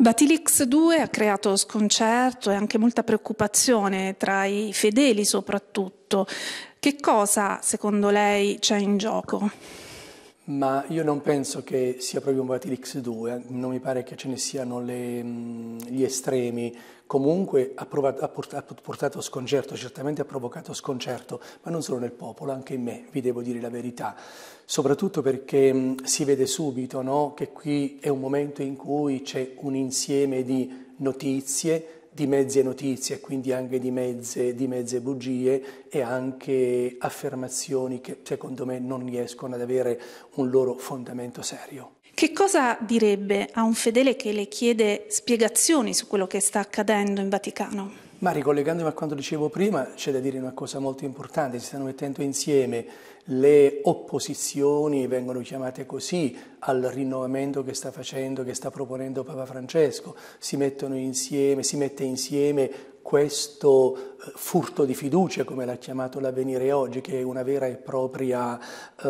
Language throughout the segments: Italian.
Batilix 2 ha creato sconcerto e anche molta preoccupazione tra i fedeli soprattutto. Che cosa, secondo lei, c'è in gioco? ma io non penso che sia proprio un Batil 2 eh. non mi pare che ce ne siano le, mm, gli estremi. Comunque ha, provato, ha, portato sconcerto, certamente ha provocato sconcerto, ma non solo nel popolo, anche in me, vi devo dire la verità. Soprattutto perché mm, si vede subito no, che qui è un momento in cui c'è un insieme di notizie, di mezze notizie, e quindi anche di mezze, di mezze bugie e anche affermazioni che secondo me non riescono ad avere un loro fondamento serio. Che cosa direbbe a un fedele che le chiede spiegazioni su quello che sta accadendo in Vaticano? Ma ricollegandomi a quanto dicevo prima, c'è da dire una cosa molto importante, si stanno mettendo insieme le opposizioni, vengono chiamate così, al rinnovamento che sta facendo, che sta proponendo Papa Francesco, si mettono insieme, si mette insieme questo eh, furto di fiducia, come l'ha chiamato l'avvenire oggi, che è una vera e propria eh,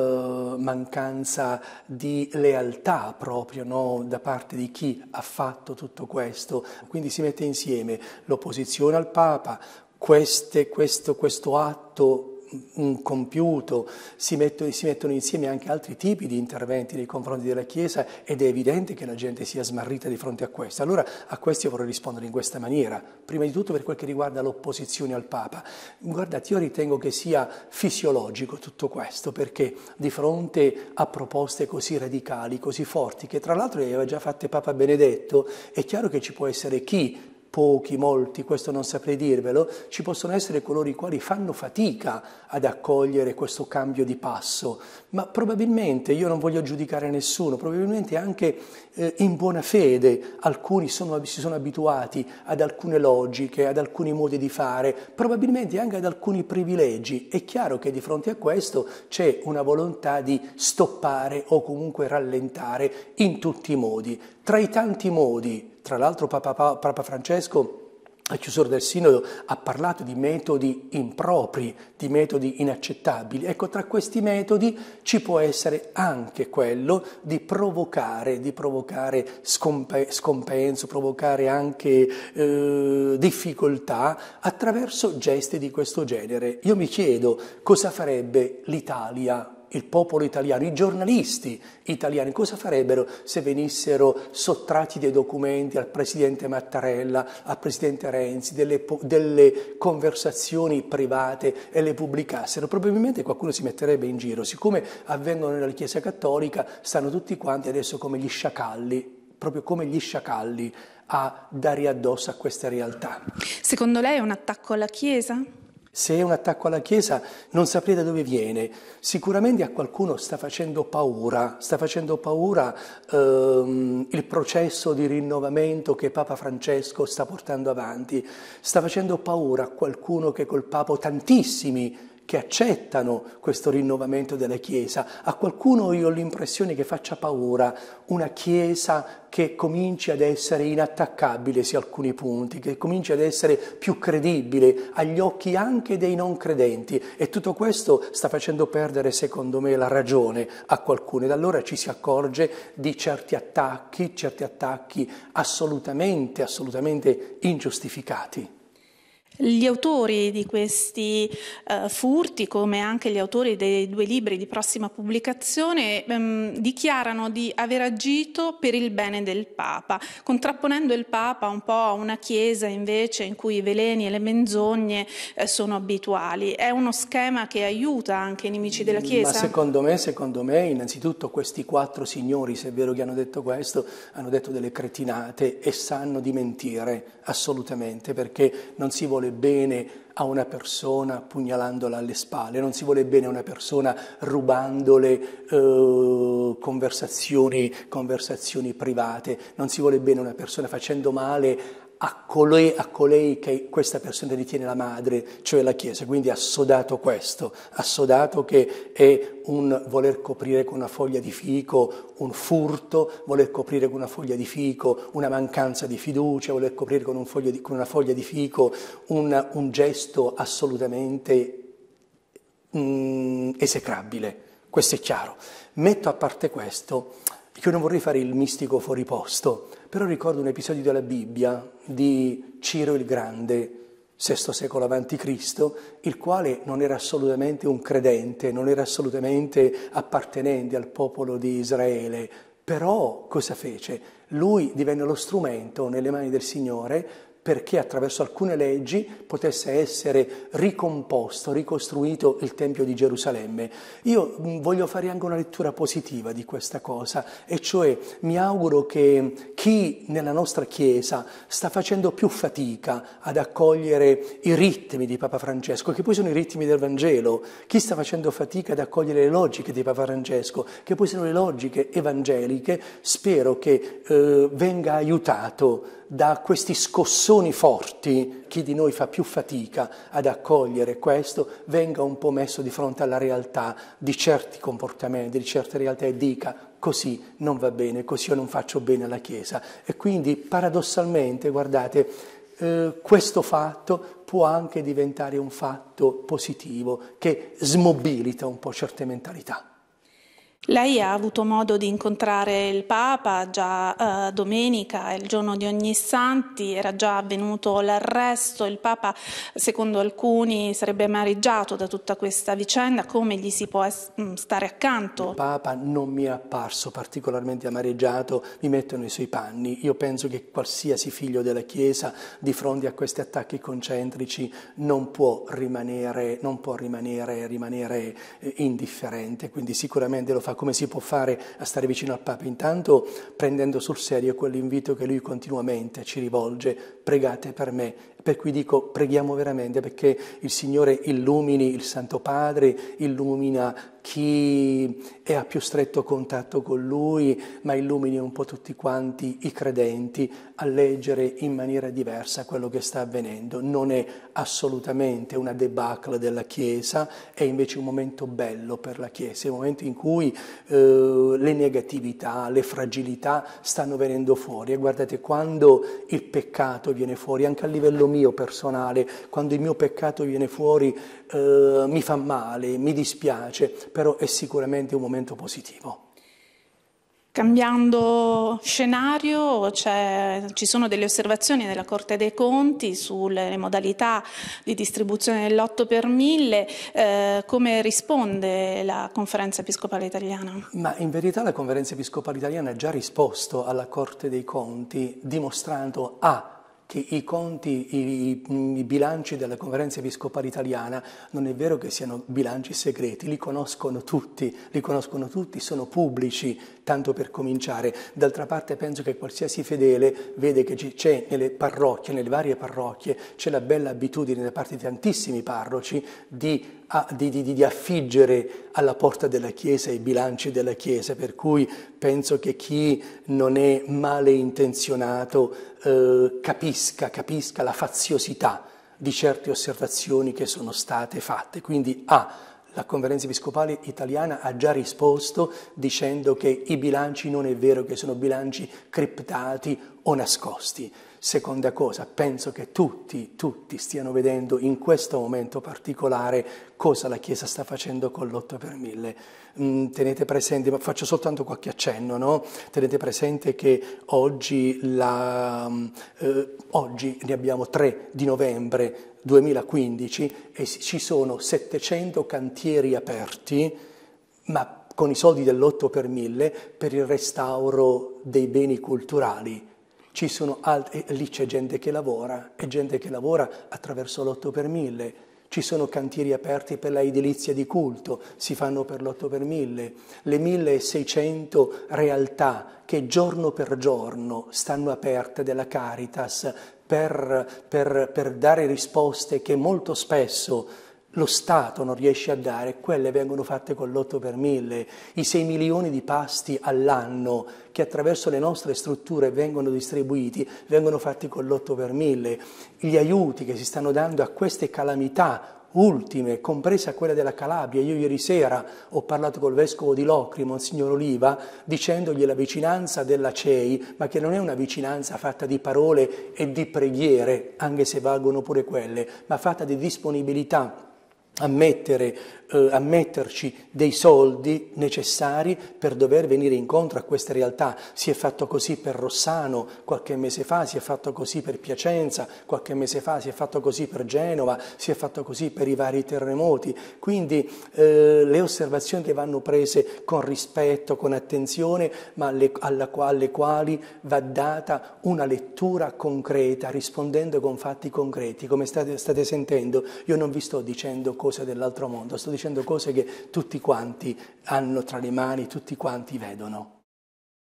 mancanza di lealtà proprio no? da parte di chi ha fatto tutto questo. Quindi si mette insieme l'opposizione al Papa, queste, questo, questo atto un compiuto, si mettono, si mettono insieme anche altri tipi di interventi nei confronti della Chiesa ed è evidente che la gente sia smarrita di fronte a questo. Allora a questo io vorrei rispondere in questa maniera, prima di tutto per quel che riguarda l'opposizione al Papa. Guardate, io ritengo che sia fisiologico tutto questo, perché di fronte a proposte così radicali, così forti, che tra l'altro le aveva già fatte Papa Benedetto, è chiaro che ci può essere chi pochi, molti, questo non saprei dirvelo, ci possono essere coloro i quali fanno fatica ad accogliere questo cambio di passo, ma probabilmente, io non voglio giudicare nessuno, probabilmente anche eh, in buona fede alcuni sono, si sono abituati ad alcune logiche, ad alcuni modi di fare, probabilmente anche ad alcuni privilegi. È chiaro che di fronte a questo c'è una volontà di stoppare o comunque rallentare in tutti i modi. Tra i tanti modi tra l'altro Papa, Papa Francesco a chiusura del sinodo ha parlato di metodi impropri, di metodi inaccettabili. Ecco, tra questi metodi ci può essere anche quello di provocare, di provocare scompe- scompenso, provocare anche eh, difficoltà attraverso gesti di questo genere. Io mi chiedo cosa farebbe l'Italia il popolo italiano, i giornalisti italiani, cosa farebbero se venissero sottratti dei documenti al presidente Mattarella, al presidente Renzi, delle, delle conversazioni private e le pubblicassero? Probabilmente qualcuno si metterebbe in giro, siccome avvengono nella Chiesa Cattolica, stanno tutti quanti adesso come gli sciacalli proprio come gli sciacalli a dare addosso a questa realtà. Secondo lei è un attacco alla Chiesa? Se è un attacco alla Chiesa non saprei da dove viene, sicuramente a qualcuno sta facendo paura, sta facendo paura ehm, il processo di rinnovamento che Papa Francesco sta portando avanti, sta facendo paura a qualcuno che col Papa tantissimi che accettano questo rinnovamento della Chiesa. A qualcuno io ho l'impressione che faccia paura una Chiesa che cominci ad essere inattaccabile su alcuni punti, che cominci ad essere più credibile agli occhi anche dei non credenti e tutto questo sta facendo perdere secondo me la ragione a qualcuno ed allora ci si accorge di certi attacchi, certi attacchi assolutamente, assolutamente ingiustificati. Gli autori di questi eh, furti, come anche gli autori dei due libri di prossima pubblicazione, ehm, dichiarano di aver agito per il bene del Papa, contrapponendo il Papa un po' a una chiesa invece in cui i veleni e le menzogne eh, sono abituali. È uno schema che aiuta anche i nemici della Chiesa? Ma secondo me, secondo me, innanzitutto questi quattro signori, se è vero che hanno detto questo, hanno detto delle cretinate e sanno di mentire assolutamente perché non si vuole vuole bene a una persona pugnalandola alle spalle, non si vuole bene a una persona rubandole eh, conversazioni, conversazioni private, non si vuole bene a una persona facendo male a colei, a colei, che questa persona ritiene la madre, cioè la Chiesa. Quindi ha sodato questo, ha sodato che è un voler coprire con una foglia di fico un furto, voler coprire con una foglia di fico una mancanza di fiducia, voler coprire con, un di, con una foglia di fico un, un gesto assolutamente mm, esecrabile. Questo è chiaro. Metto a parte questo io non vorrei fare il mistico fuori posto, però ricordo un episodio della Bibbia di Ciro il Grande, VI secolo a.C., il quale non era assolutamente un credente, non era assolutamente appartenente al popolo di Israele, però cosa fece? Lui divenne lo strumento nelle mani del Signore perché attraverso alcune leggi potesse essere ricomposto, ricostruito il Tempio di Gerusalemme. Io voglio fare anche una lettura positiva di questa cosa, e cioè mi auguro che chi nella nostra Chiesa sta facendo più fatica ad accogliere i ritmi di Papa Francesco, che poi sono i ritmi del Vangelo, chi sta facendo fatica ad accogliere le logiche di Papa Francesco, che poi sono le logiche evangeliche, spero che eh, venga aiutato da questi scossoni forti, chi di noi fa più fatica ad accogliere questo, venga un po' messo di fronte alla realtà di certi comportamenti, di certe realtà e dica così non va bene, così io non faccio bene alla Chiesa. E quindi paradossalmente, guardate, eh, questo fatto può anche diventare un fatto positivo che smobilita un po' certe mentalità. Lei ha avuto modo di incontrare il Papa già eh, domenica, il giorno di ogni santi, era già avvenuto l'arresto, il Papa secondo alcuni sarebbe amareggiato da tutta questa vicenda, come gli si può mm, stare accanto? Il Papa non mi è apparso particolarmente amareggiato, mi mettono i suoi panni, io penso che qualsiasi figlio della Chiesa di fronte a questi attacchi concentrici non può rimanere, non può rimanere, rimanere eh, indifferente, quindi sicuramente lo fa fa, come si può fare a stare vicino al Papa? Intanto prendendo sul serio quell'invito che lui continuamente ci rivolge, pregate per me per cui dico, preghiamo veramente perché il Signore illumini il Santo Padre, illumina chi è a più stretto contatto con Lui, ma illumini un po' tutti quanti i credenti a leggere in maniera diversa quello che sta avvenendo. Non è assolutamente una debacle della Chiesa, è invece un momento bello per la Chiesa, è un momento in cui eh, le negatività, le fragilità stanno venendo fuori. E guardate, quando il peccato viene fuori, anche a livello mio, mio personale, quando il mio peccato viene fuori eh, mi fa male, mi dispiace, però è sicuramente un momento positivo. Cambiando scenario, ci sono delle osservazioni della Corte dei Conti sulle modalità di distribuzione dell'otto per mille. Eh, come risponde la Conferenza Episcopale Italiana? Ma in verità la Conferenza Episcopale Italiana ha già risposto alla Corte dei Conti dimostrando A ah, che i conti, i, i, bilanci della conferenza episcopale italiana non è vero che siano bilanci segreti, li conoscono tutti, li conoscono tutti, sono pubblici, tanto per cominciare. D'altra parte penso che qualsiasi fedele vede che c'è nelle parrocchie, nelle varie parrocchie, c'è la bella abitudine da parte di tantissimi parroci di a, di, di, di, affiggere alla porta della Chiesa i bilanci della Chiesa, per cui penso che chi non è male intenzionato eh, capisca, capisca la faziosità di certe osservazioni che sono state fatte. Quindi A, la conferenza episcopale italiana ha già risposto dicendo che i bilanci non è vero che sono bilanci criptati o nascosti. Seconda cosa, penso che tutti, tutti stiano vedendo in questo momento particolare cosa la Chiesa sta facendo con l'8 per 1000. Mm, tenete presente, ma faccio soltanto qualche accenno, no? Tenete presente che oggi, la, mm, eh, oggi ne abbiamo 3 di novembre, 2015 e ci sono 700 cantieri aperti, ma con i soldi dell'8 per 1000 per il restauro dei beni culturali. Ci sono alt- lì c'è gente che lavora, e gente che lavora attraverso l'8 per 1000 ci sono cantieri aperti per la edilizia di culto, si fanno per l'otto per mille, le 1600 realtà che giorno per giorno stanno aperte della Caritas per, per, per dare risposte che molto spesso lo Stato non riesce a dare, quelle vengono fatte con l'8 per 1000, i 6 milioni di pasti all'anno che attraverso le nostre strutture vengono distribuiti, vengono fatti con l'8 per 1000, gli aiuti che si stanno dando a queste calamità ultime, compresa quella della Calabria. Io ieri sera ho parlato col vescovo di Locri, Monsignor Oliva, dicendogli la vicinanza della CEI, ma che non è una vicinanza fatta di parole e di preghiere, anche se valgono pure quelle, ma fatta di disponibilità ammettere, eh, ammetterci dei soldi necessari per dover venire incontro a queste realtà. Si è fatto così per Rossano qualche mese fa, si è fatto così per Piacenza qualche mese fa, si è fatto così per Genova, si è fatto così per i vari terremoti. Quindi eh, le osservazioni che vanno prese con rispetto, con attenzione, ma alle, alla, alle quali va data una lettura concreta, rispondendo con fatti concreti. Come state, state sentendo, io non vi sto dicendo come cose dell'altro mondo, sto dicendo cose che tutti quanti hanno tra le mani, tutti quanti vedono.